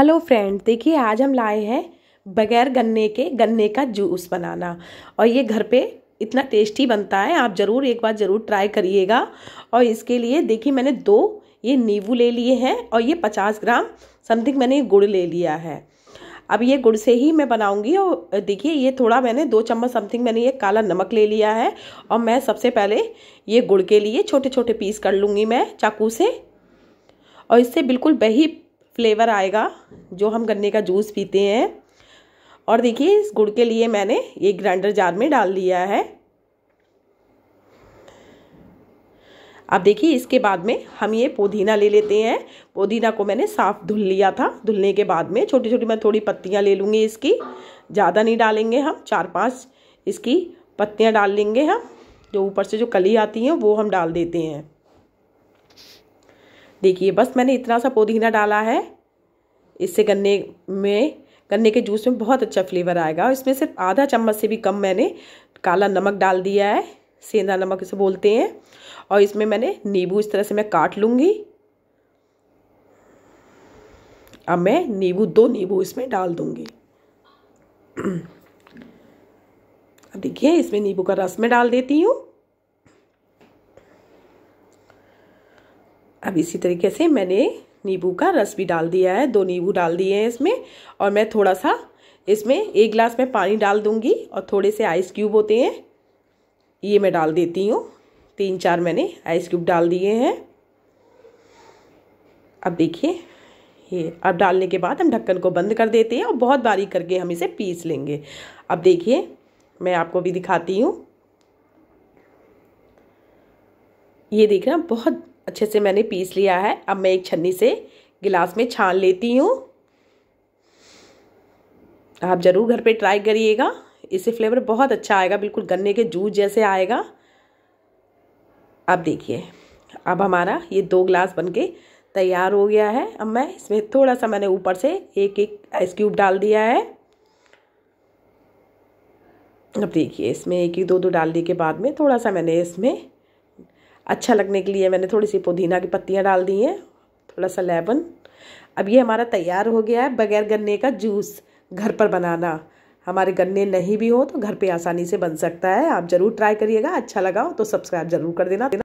hello friend देखिए आज हम लाए हैं बगैर गन्ने के गन्ने का जूस बनाना और ये घर पे इतना टेस्टी बनता है आप ज़रूर एक बार ज़रूर ट्राई करिएगा और इसके लिए देखिए मैंने दो ये नींबू ले लिए हैं और ये पचास ग्राम समथिंग मैंने गुड़ ले लिया है अब ये गुड़ से ही मैं बनाऊंगी और देखिए ये थोड़ा मैंने दो चम्मच समथिंग मैंने ये काला नमक ले लिया है और मैं सबसे पहले ये गुड़ के लिए छोटे छोटे पीस कर लूँगी मैं चाकू से और इससे बिल्कुल बही फ्लेवर आएगा जो हम गन्ने का जूस पीते हैं और देखिए इस गुड़ के लिए मैंने ये ग्राइंडर जार में डाल लिया है अब देखिए इसके बाद में हम ये पुदीना ले लेते हैं पुदीना को मैंने साफ धुल लिया था धुलने के बाद में छोटी छोटी मैं थोड़ी पत्तियाँ ले लूँगी इसकी ज़्यादा नहीं डालेंगे हम चार पांच इसकी पत्तियाँ डाल लेंगे हम जो ऊपर से जो कली आती हैं वो हम डाल देते हैं देखिए बस मैंने इतना सा पुदीना डाला है इससे गन्ने में गन्ने के जूस में बहुत अच्छा फ्लेवर आएगा और इसमें सिर्फ आधा चम्मच से भी कम मैंने काला नमक डाल दिया है सेंधा नमक इसे बोलते हैं और इसमें मैंने नींबू इस तरह से मैं काट लूँगी अब मैं नींबू दो नींबू इसमें डाल दूँगी अब देखिए इसमें नींबू का रस मैं डाल देती हूँ अब इसी तरीके से मैंने नींबू का रस भी डाल दिया है दो नींबू डाल दिए हैं इसमें और मैं थोड़ा सा इसमें एक गिलास में पानी डाल दूंगी और थोड़े से आइस क्यूब होते हैं ये मैं डाल देती हूँ तीन चार मैंने आइस क्यूब डाल दिए हैं अब देखिए ये अब डालने के बाद हम ढक्कन को बंद कर देते हैं और बहुत बारीक करके हम इसे पीस लेंगे अब देखिए मैं आपको भी दिखाती हूँ ये देख बहुत अच्छे से मैंने पीस लिया है अब मैं एक छन्नी से गिलास में छान लेती हूँ आप ज़रूर घर पे ट्राई करिएगा इससे फ्लेवर बहुत अच्छा आएगा बिल्कुल गन्ने के जूस जैसे आएगा आप देखिए अब हमारा ये दो गिलास बन के तैयार हो गया है अब मैं इसमें थोड़ा सा मैंने ऊपर से एक एक आइस क्यूब डाल दिया है अब देखिए इसमें एक एक दो दो डालने के बाद में थोड़ा सा मैंने इसमें अच्छा लगने के लिए मैंने थोड़ी सी पुदीना की पत्तियाँ डाल दी हैं थोड़ा सा लेमन अब ये हमारा तैयार हो गया है बगैर गन्ने का जूस घर पर बनाना हमारे गन्ने नहीं भी हो तो घर पे आसानी से बन सकता है आप ज़रूर ट्राई करिएगा अच्छा लगा हो तो सब्सक्राइब ज़रूर कर देना